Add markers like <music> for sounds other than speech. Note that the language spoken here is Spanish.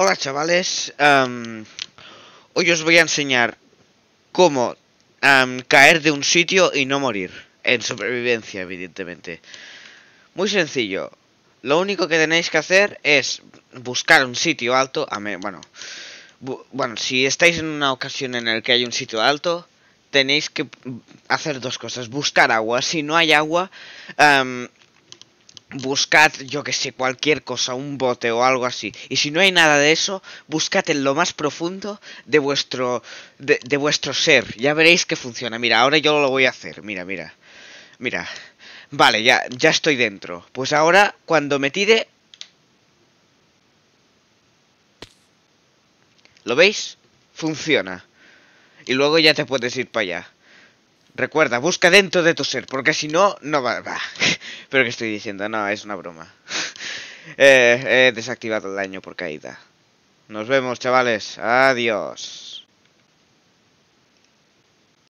Hola chavales, em, hoy os voy a enseñar cómo em, caer de un sitio y no morir, en supervivencia evidentemente. Muy sencillo, lo único que tenéis que hacer es buscar un sitio alto, a bueno, bueno, si estáis en una ocasión en la que hay un sitio alto, tenéis que hacer dos cosas, buscar agua, si no hay agua, em, buscad, yo que sé, cualquier cosa, un bote o algo así. Y si no hay nada de eso, buscad en lo más profundo de vuestro, de, vuestro ser. Ya veréis que funciona. Mira, ahora yo lo voy a hacer. Mira, mira. Mira. Vale, ya, ya estoy dentro. Pues ahora, cuando me tire... ¿Lo veis? Funciona. Y luego ya te puedes ir para allá. Recuerda, busca dentro de tu ser, porque si no, no va. <laughs> Pero que estoy diciendo, no, es una broma. <laughs> Eh, he desactivado el daño por caída. Nos vemos, chavales. Adiós.